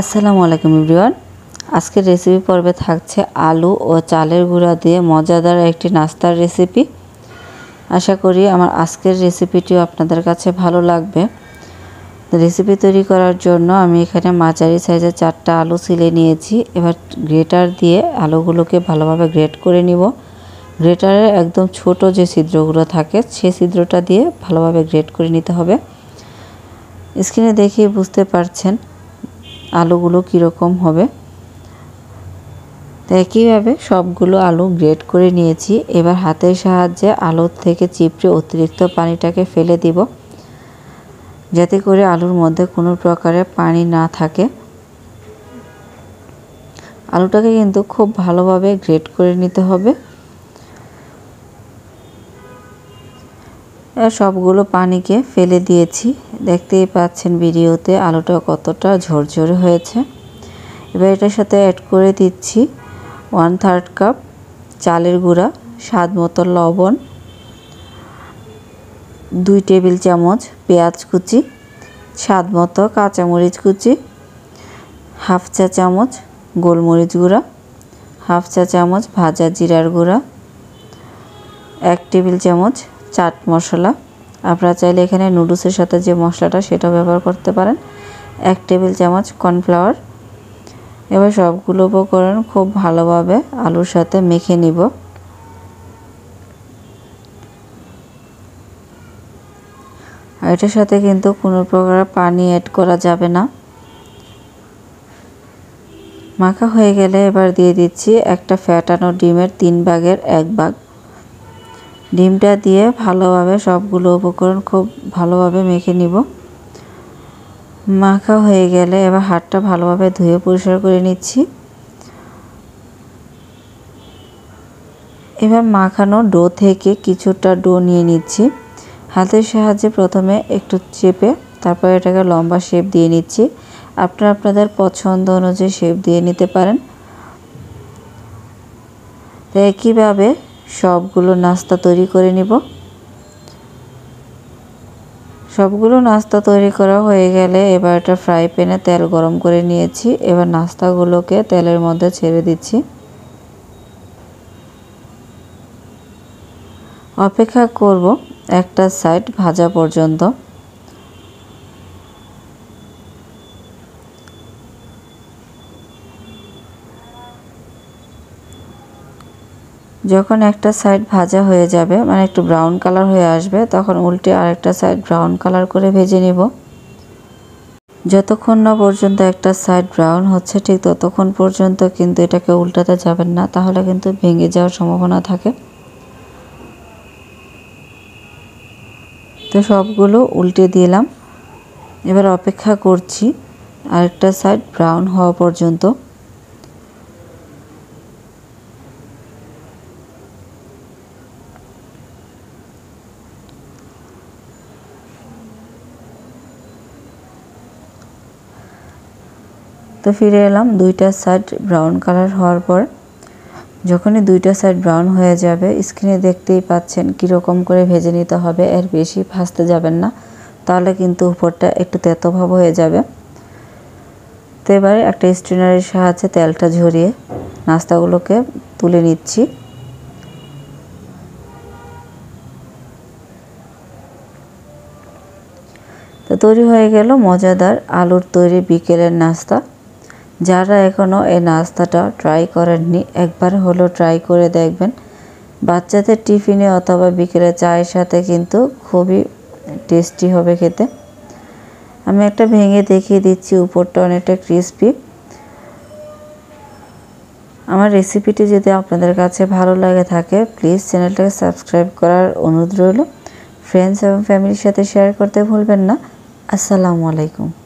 আসসালামু আলাইকুম এভরিওয়ান আজকের রেসিপি পর্বে থাকছে আলু ও চালের গুঁড়া দিয়ে মজাদার একটি নাস্তার রেসিপি আশা করি আমার আজকের রেসিপিটিও আপনাদের কাছে ভালো লাগবে রেসিপি তৈরি করার জন্য আমি এখানে মাঝারি সাইজের চারটা আলু সিলে নিয়েছি এবার গ্রেটার দিয়ে আলুগুলোকে ভালোভাবে গ্রেট করে নিব গ্রেটারের একদম ছোট যে ছিদ্রগুলো থাকে সেই ছিদ্রটা দিয়ে ভালোভাবে গ্রেট করে নিতে হবে স্ক্রিনে দেখে বুঝতে পারছেন আলুগুলো কীরকম হবে তো একইভাবে সবগুলো আলু গ্রেড করে নিয়েছি এবার হাতের সাহায্যে আলুর থেকে চিপড়ে অতিরিক্ত পানিটাকে ফেলে দিব যাতে করে আলুর মধ্যে কোনো প্রকারের পানি না থাকে আলুটাকে কিন্তু খুব ভালোভাবে গ্রেড করে নিতে হবে সবগুলো পানিকে ফেলে দিয়েছি দেখতেই পাচ্ছেন ভিডিওতে আলুটা কতটা ঝরঝরে হয়েছে এবার এটার সাথে অ্যাড করে দিচ্ছি ওয়ান থার্ড কাপ চালের গুঁড়া স্বাদ মতো লবণ দুই টেবিল চামচ পেঁয়াজ কুচি স্বাদ মতো কাঁচামরিচ কুচি হাফ চা চামচ গোলমরিচ গুঁড়া হাফ চা চামচ ভাজা জিরার গুঁড়া এক টেবিল চামচ চাট মশলা আপনারা চাইলে এখানে নুডলসের সাথে যে মশলাটা সেটা ব্যবহার করতে পারেন এক টেবিল চামচ কর্নফ্লাওয়ার এবার সবগুলো উপকরণ খুব ভালোভাবে আলুর সাথে মেখে নিব আর এটার সাথে কিন্তু কোনো প্রকার পানি অ্যাড করা যাবে না মাখা হয়ে গেলে এবার দিয়ে দিচ্ছি একটা ফ্যাটানো ডিমের তিন ভাগের এক ভাগ ডিমটা দিয়ে ভালোভাবে সবগুলো উপকরণ খুব ভালোভাবে মেখে নিব মাখা হয়ে গেলে এবার হাতটা ভালোভাবে ধুয়ে পরিষ্কার করে নিচ্ছি এবার মাখানো ডো থেকে কিছুটা ডো নিয়ে নিচ্ছি হাতের সাহায্যে প্রথমে একটু চেপে তারপর এটাকে লম্বা শেপ দিয়ে নিচ্ছি আপনারা আপনাদের পছন্দ অনুযায়ী শেপ দিয়ে নিতে পারেন তো একইভাবে সবগুলো নাস্তা তৈরি করে নিব সবগুলো নাস্তা তৈরি করা হয়ে গেলে এবার একটা ফ্রাই প্যানে তেল গরম করে নিয়েছি এবার নাস্তাগুলোকে তেলের মধ্যে ছেড়ে দিচ্ছি অপেক্ষা করব একটা সাইড ভাজা পর্যন্ত যখন একটা সাইড ভাজা হয়ে যাবে মানে একটু ব্রাউন কালার হয়ে আসবে তখন উল্টে আরেকটা সাইড ব্রাউন কালার করে ভেজে নিব যতক্ষণ না পর্যন্ত একটা সাইড ব্রাউন হচ্ছে ঠিক ততক্ষণ পর্যন্ত কিন্তু এটাকে উল্টাতে যাবেন না তাহলে কিন্তু ভেঙে যাওয়ার সম্ভাবনা থাকে তো সবগুলো উল্টে দিলাম এবার অপেক্ষা করছি আরেকটা সাইড ব্রাউন হওয়া পর্যন্ত তো ফিরে এলাম দুইটা সাইড ব্রাউন কালার হওয়ার পর যখনই দুইটা সাইড ব্রাউন হয়ে যাবে স্ক্রিনে দেখতেই পাচ্ছেন কীরকম করে ভেজে নিতে হবে এর বেশি ভাসতে যাবেন না তাহলে কিন্তু উপরটা একটু তেতোভাব হয়ে যাবে তো এবারে একটা স্ট্রেনারের সাহায্যে তেলটা ঝরিয়ে নাস্তাগুলোকে তুলে নিচ্ছি তো তৈরি হয়ে গেল মজাদার আলুর তৈরি বিকেলের নাস্তা যারা এখনও এই নাস্তাটা ট্রাই করেননি একবার হলো ট্রাই করে দেখবেন বাচ্চাদের টিফিনে অথবা বিকেলে চায়ের সাথে কিন্তু খুবই টেস্টি হবে খেতে আমি একটা ভেঙে দেখিয়ে দিচ্ছি উপরটা অনেকটা ক্রিসপি আমার রেসিপিটি যদি আপনাদের কাছে ভালো লাগে থাকে প্লিজ চ্যানেলটাকে সাবস্ক্রাইব করার অনুরোধ রইল ফ্রেন্ডস এবং ফ্যামিলির সাথে শেয়ার করতে ভুলবেন না আসসালামু আলাইকুম